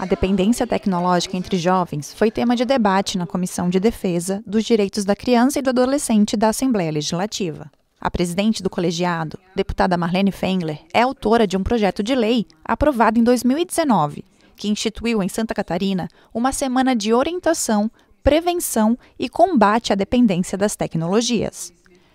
A dependência tecnológica entre jovens foi tema de debate na Comissão de Defesa dos Direitos da Criança e do Adolescente da Assembleia Legislativa. A presidente do colegiado, deputada Marlene Fengler, é autora de um projeto de lei aprovado em 2019, que instituiu em Santa Catarina uma semana de orientação, prevenção e combate à dependência das tecnologias.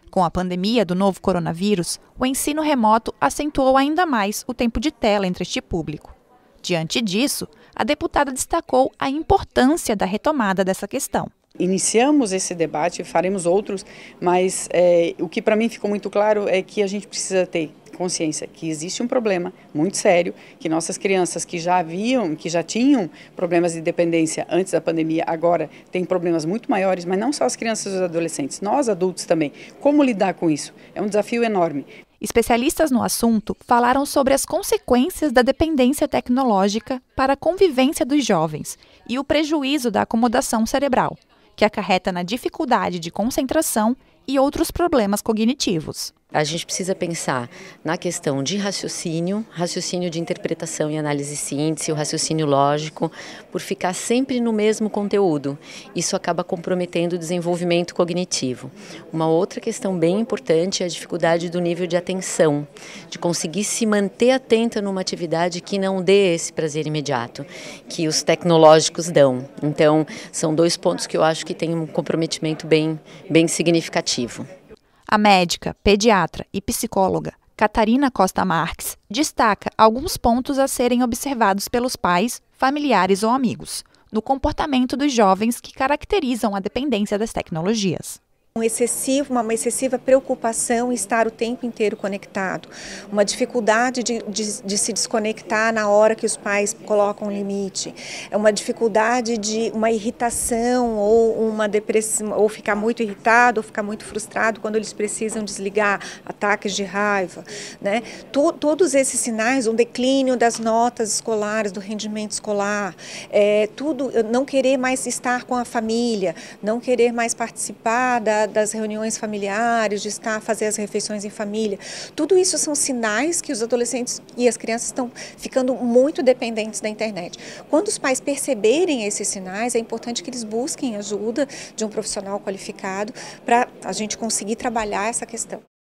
Com a pandemia do novo coronavírus, o ensino remoto acentuou ainda mais o tempo de tela entre este público. Diante disso, a deputada destacou a importância da retomada dessa questão iniciamos esse debate, faremos outros, mas é, o que para mim ficou muito claro é que a gente precisa ter consciência que existe um problema muito sério, que nossas crianças que já haviam, que já tinham problemas de dependência antes da pandemia, agora têm problemas muito maiores, mas não só as crianças e os adolescentes, nós adultos também. Como lidar com isso? É um desafio enorme, Especialistas no assunto falaram sobre as consequências da dependência tecnológica para a convivência dos jovens e o prejuízo da acomodação cerebral, que acarreta na dificuldade de concentração e outros problemas cognitivos a gente precisa pensar na questão de raciocínio, raciocínio de interpretação e análise síntese, o raciocínio lógico, por ficar sempre no mesmo conteúdo. Isso acaba comprometendo o desenvolvimento cognitivo. Uma outra questão bem importante é a dificuldade do nível de atenção, de conseguir se manter atenta numa atividade que não dê esse prazer imediato, que os tecnológicos dão. Então, são dois pontos que eu acho que tem um comprometimento bem, bem significativo. A médica, pediatra e psicóloga Catarina Costa Marques destaca alguns pontos a serem observados pelos pais, familiares ou amigos no comportamento dos jovens que caracterizam a dependência das tecnologias um excessivo, uma excessiva preocupação em estar o tempo inteiro conectado, uma dificuldade de, de, de, se desconectar na hora que os pais colocam limite, é uma dificuldade de uma irritação ou uma depressão, ou ficar muito irritado, ou ficar muito frustrado quando eles precisam desligar, ataques de raiva, né? To, todos esses sinais, um declínio das notas escolares, do rendimento escolar, é, tudo, não querer mais estar com a família, não querer mais participar da das reuniões familiares, de estar, fazer as refeições em família. Tudo isso são sinais que os adolescentes e as crianças estão ficando muito dependentes da internet. Quando os pais perceberem esses sinais, é importante que eles busquem ajuda de um profissional qualificado para a gente conseguir trabalhar essa questão.